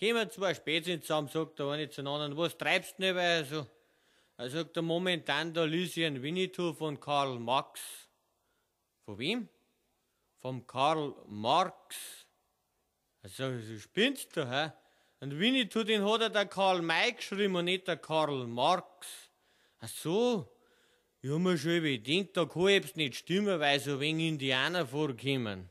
Kommen zwei Spätzchen zusammen, sagt der eine zu anderen, was treibst du nebenbei so? Also, er sagt er momentan, da lese ich ein Winnetou von Karl Marx. Von wem? Vom Karl Marx. Also, du spinnst du, hä? Und Winnetou, den hat er der Karl May geschrieben und nicht der Karl Marx. Ach so. Ich hab mir schon überdenkt, da kann es nicht stimmen, weil so wenig Indianer vorkommen.